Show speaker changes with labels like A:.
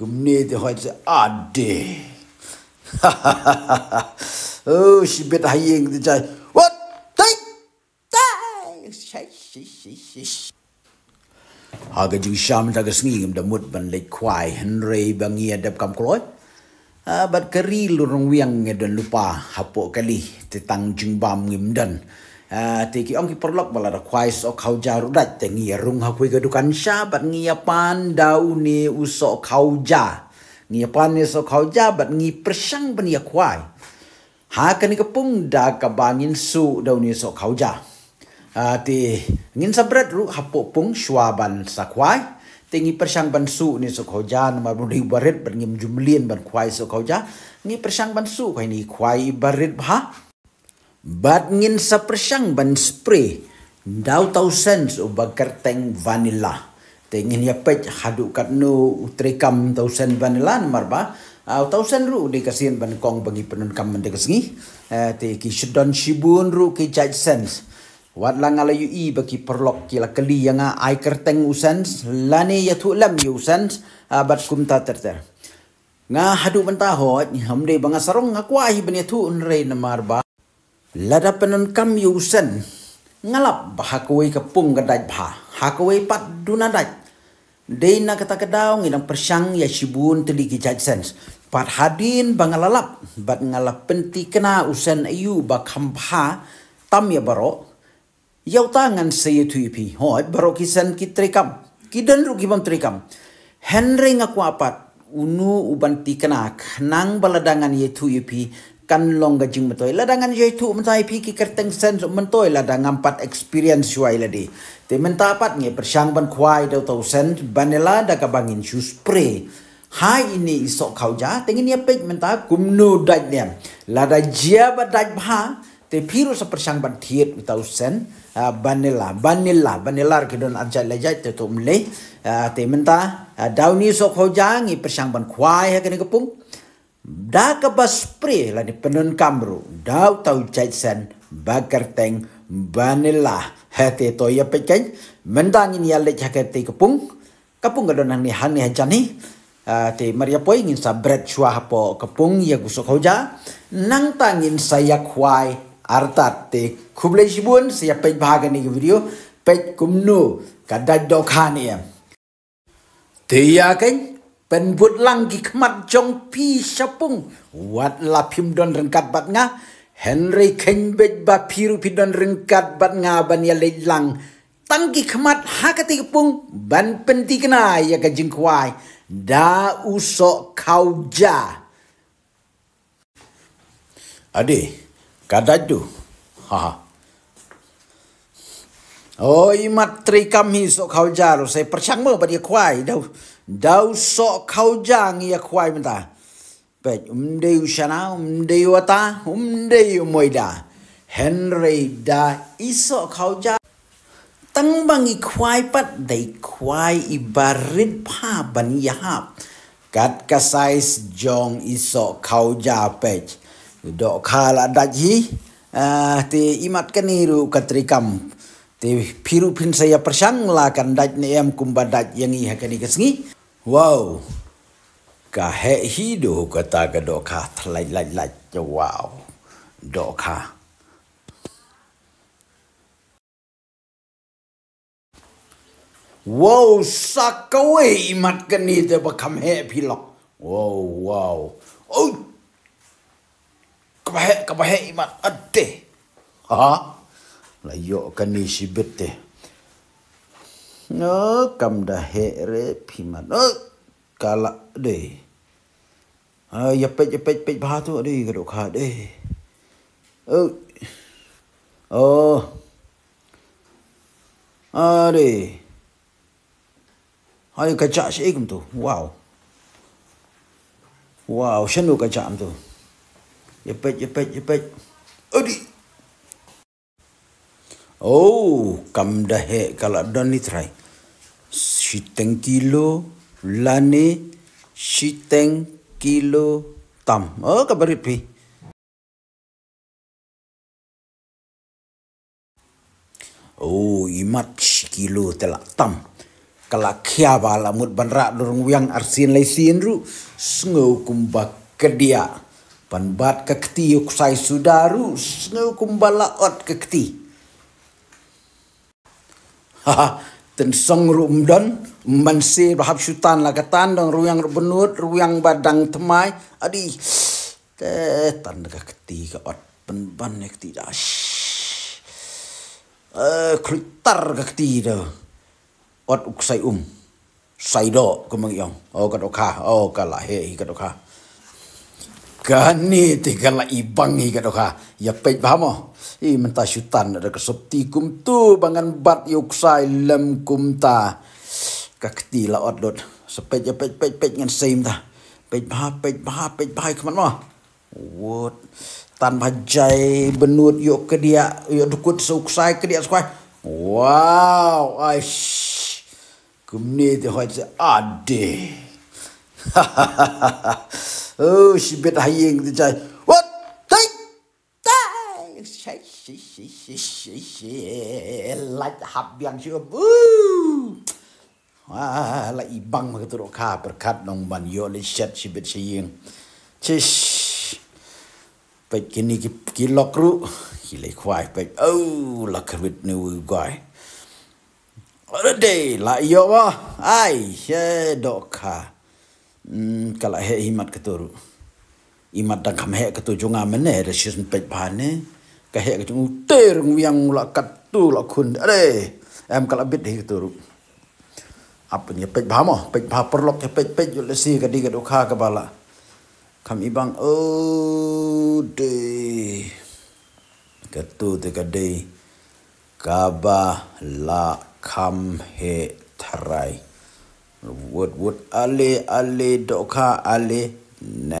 A: Kemudian dia orang cakap, adik. oh, si bet hayeng tu cai. What? Tai. Tai. Shi shi shi shi. Ha ge jing sham ta ge smi ngam da mut ban le kwai hen re bang ye dap kam kloi. Ha ah, bat keri lu rong wiang ngedan lupa hapok kali tetang jing bam ngim dan. Ah, Tapi ki ong perlu porlok bala rakwais o kau jar udat te ngi rung hakui ke dukan sya bat ngi apan dau ni uso kau jar ngi apan ni so kau jar bat ngi persang ban ya kwai ha ka ni kepung da ka su dau ni so kau jar a ah, te ngin sabrat ru hapo pung shwa ban sa kwai te ngi persang ban su ni so kau jar na mar mudi barit bat ngi jumlien ban kwai so kau jar ngi persang ban su kwai ni kwai barit ba ha. Bat ngin sa persyang ban spray. Dau tau sens o bakar teng vanilla. Tengin ya pet hadu kat nu utrekam tau sen vanilla marba. Au tau sen ru di kasian ban kong bagi penun kam mende kesengi. Eh, te ki sedon shibun ru ki judge sens. Wat lang ala i bagi perlok kila keli yang ai kerteng usens. Lani ya tu lam yu usens. Abad ah, kum ta terter. Nga hadu mentahot, hamdi bangasarong ngakwahi benyatu unrei namarba lada penon kam yusen ngalap hakoi kepung kedai bha hakoi pat dunadai deina kata kedau ngidang persang ya sibun teli ki sense pat hadin bangalalap bat ngalap penti kena usen ayu ba kam tam ya baro yau tangan saya tu ipi hoi baro kisen ki trikam kidan ru kibam trikam henre ngaku apat unu uban ti kena nang baladangan yetu ya ipi kan long ga jing betoi la dangan tu mentai pi ki kerteng sen so mentoi la dangan experience shuai la di te menta pat nge persang ban khwai de tau sen banela da ka bangin shu spray hai ini iso kau ja tengin ye pek menta kumnu dai dia la da jia ba dai ba te piru sa persang ban thiet tau sen banela banela banela ki don ajai la jai te tum le te menta dauni so kau ja nge persang ban khwai ha kene kepung Da ke baspre la ni penun kamru. Da tau jaitsen bagar teng banila. Hati to ya pecah. Mendang ini alik jaga ti kepung. Kepung ke donang ni hani haja ni. Ti ah, maria poy ingin sa bret shua hapo kepung ya gusuk hoja. Nang tangin saya kuai arta ti kublai shibun siya pej bahaga ni video. Pej kumnu kadadok hani ya. Tiya kenj. เป็นบุตรลังกิขมัดจงพี่ชปุงวัดลาพิมดอนรังกัดบัดงาเฮนรีเคนเบจบาพิรุพิดอนรังกัดบัดงาบันยาเลลังตั้งกิขมัดหากติกปุงบันเป็นตีกนายยากจิงควายดาอุสอกขาวจาอะดิกาดัดดูฮ่าโอ้ยมัตรีคำฮิสอกขาวจารุใส่ประชังเมื่อบันยาควายเดา Dau sok kau jang ia kuai minta. Pek, umdei usana, umdei wata, umdei umoida. Henry da iso kau jang. Tang bang i kuai pat, dei kuai i barit pa ban yahap. Kat kasais jong iso kau jang pek. Dok kala daji, uh, te imat keniru katrikam. Te pirupin saya persang lah kan ni ne em kumbadaj yang iha kani kesengi. ว้าวกะเฮฮีดูกะตากะดอคาทลายลายลายจะว้าวดอคาว้าวสักกะเวอมัดกันนี่เดไปคำเฮพี่ลอกว้าวว้าวโอ้ยกะเฮกะเฮมัดอัดเตฮะลายโยกันนี่ชิบเต้ nó cầm đà hệ rễ phì mà nó cả lạ để à yếp bịch yếp bịch bịch ba tu đi cái đồ khá đi ừ ờ à đi hay cái chả sẽ cũng tu wow wow xem được cái chạm tu yếp bịch yếp bịch yếp bịch ừ đi Oh, kam dah he kalau dah ni try. Si teng kilo lani, si teng kilo tam. Oh, kabar itu. Oh, imat si kilo telak tam. Kalau kia bala mud benra dorong yang arsin lay sin ru, sengau kumbak kedia. Panbat kekti yuk sudah sudaru, sengau kumbala ot kekti. ke ha tensong rum don man se bahap syutan la katan dong ruyang benut ruyang badang temai adi te tan ka keti ka ot pen ban nek ti das eh kritar ka keti do ot uksai um sai do ko mang yong o ka do kha o ka la he ka do kha Kani tinggal lah ibang ni kat doha. Ya pek paham oh. Ih mentah syutan ada kesepti kum tu bangan bat yuksai lem kum ta. Kakti lah ot dot. Sepet ya pek pek pek ngan same ta. Pek bah pek bah pek bah kuman mah. Wot. Tan bajai benut yuk ke dia. Yuk dukut seuksai ke dia sekuai. Wow. Aish. Kum ni tu hoi tu adeh. Hahaha. Oh, she bit her ear the day. What? Hey! Hey! She, she, she, she, she, she. Like the hot young she Woo! Wah, la ibang mereka teruk kah berkat nong ban yo le set si bet siing. Cish. Baik kini ki ki lokru, ki le kuai baik. Oh, la kerwit ni wu kuai. Ada day la yo wah. Ai, she dok mm, kala he himat ketoru imat dang kam he ketu junga mene de shisun pe pane ka he ketu ter yang la kat tu la kun em kala bit he ketoru apa ni pe bhamo pe bah perlok ke pe pe yo kadi ka di ka dukha ka oh, de ketu de ka de kaba la kam he terai. Wood wood ale ale doka ale.